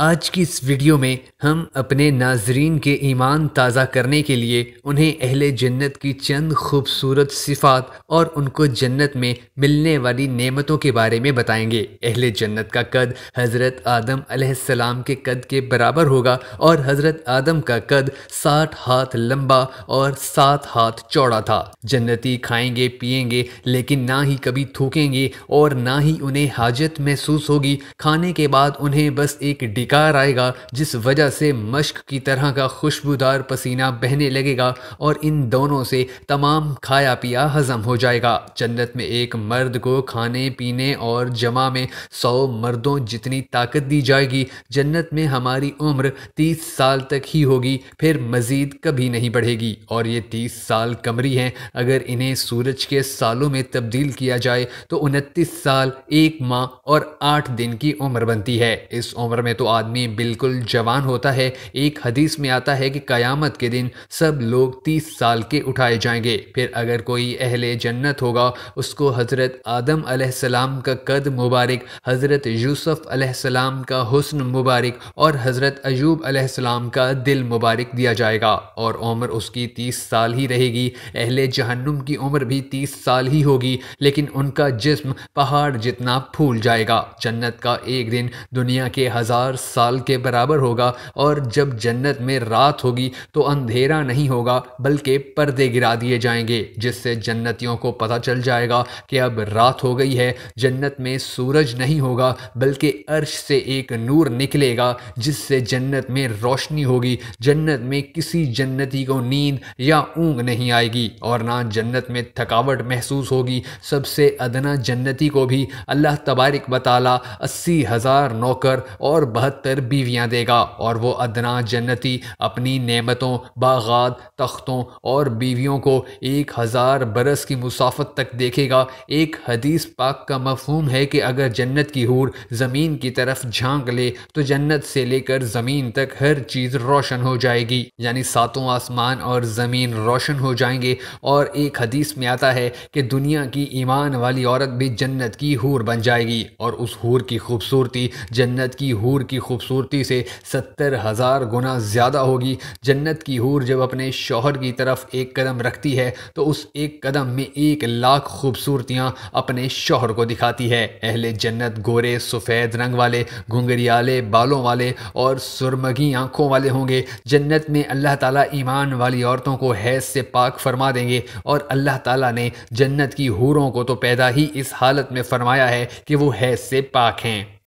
आज की इस वीडियो में हम अपने नाजरीन के ईमान ताज़ा करने के लिए उन्हें अहले जन्नत की चंद खूबसूरत सिफात और उनको जन्नत में मिलने वाली नेमतों के बारे में बताएंगे अहले जन्नत का कद हज़रत आदम अलैहिस्सलाम के कद के बराबर होगा और हज़रत आदम का कद साठ हाथ लंबा और सात हाथ चौड़ा था जन्नती खाएंगे पियेंगे लेकिन ना ही कभी थूकेंगे और ना ही उन्हें हाजत महसूस होगी खाने के बाद उन्हें बस एक बेकार आएगा जिस वजह से मश्क की तरह का खुशबूदार पसीना बहने लगेगा और इन दोनों से तमाम खाया पिया हजम हो जाएगा जन्नत में एक मर्द को खाने पीने और जमा में सौ मर्दों जितनी ताकत दी जाएगी जन्नत में हमारी उम्र तीस साल तक ही होगी फिर मज़ीद कभी नहीं बढ़ेगी और ये तीस साल कमरी हैं अगर इन्हें सूरज के सालों में तब्दील किया जाए तो उनतीस साल एक माह और आठ दिन की उम्र बनती है इस उम्र में तो आदमी बिल्कुल जवान होता है एक हदीस में आता है कि क़यामत के दिन सब लोग तीस साल के उठाए जाएंगे फिर अगर कोई अहले जन्नत होगा उसको हज़रत आदम सलाम का कद मुबारक हज़रत यूसुफ़ सलाम का हुस्न मुबारक और हज़रत अयूब सलाम का दिल मुबारक दिया जाएगा और उम्र उसकी तीस साल ही रहेगी अहले जहन्नुम की उम्र भी तीस साल ही होगी लेकिन उनका जिस्म पहाड़ जितना फूल जाएगा जन्नत का एक दिन दुनिया के हज़ार साल के बराबर होगा और जब जन्नत में रात होगी तो अंधेरा नहीं होगा बल्कि पर्दे गिरा दिए जाएंगे जिससे जन्नतियों को पता चल जाएगा कि अब रात हो गई है जन्नत में सूरज नहीं होगा बल्कि अर्श से एक नूर निकलेगा जिससे जन्नत में रोशनी होगी जन्नत में किसी जन्नती को नींद या ऊँग नहीं आएगी और ना जन्नत में थकावट महसूस होगी सबसे अदना जन्नती को भी अल्लाह तबारक बताला अस्सी हज़ार नौकर और बहत्तर तर बीवियाँ देगा और वो अदना जन्नती अपनी नेमतों बागात तख्तों और बीवियों को एक हज़ार बरस की मुसाफत तक देखेगा एक हदीस पाक का मफहूम है कि अगर जन्नत की हूर ज़मीन की तरफ झांक ले तो जन्नत से लेकर ज़मीन तक हर चीज़ रोशन हो जाएगी यानी सातों आसमान और ज़मीन रोशन हो जाएंगे और एक हदीस में आता है कि दुनिया की ईमान वाली औरत भी जन्नत की हूर बन जाएगी और उस हूर की खूबसूरती जन्नत की हूर की खूबसूरती से सत्तर हज़ार गुना ज़्यादा होगी जन्नत की हूर जब अपने शोहर की तरफ एक कदम रखती है तो उस एक कदम में एक लाख खूबसूरतियाँ अपने शोहर को दिखाती है अहले जन्नत गोरे सफ़ेद रंग वाले घुंगरियाले बालों वाले और सुरमगी आँखों वाले होंगे जन्नत में अल्लाह ताला ईमान वाली औरतों को हैज से पाक फरमा देंगे और अल्लाह ताला ने जन्नत की हूरों को तो पैदा ही इस हालत में फरमाया है कि वो हैज से पाक हैं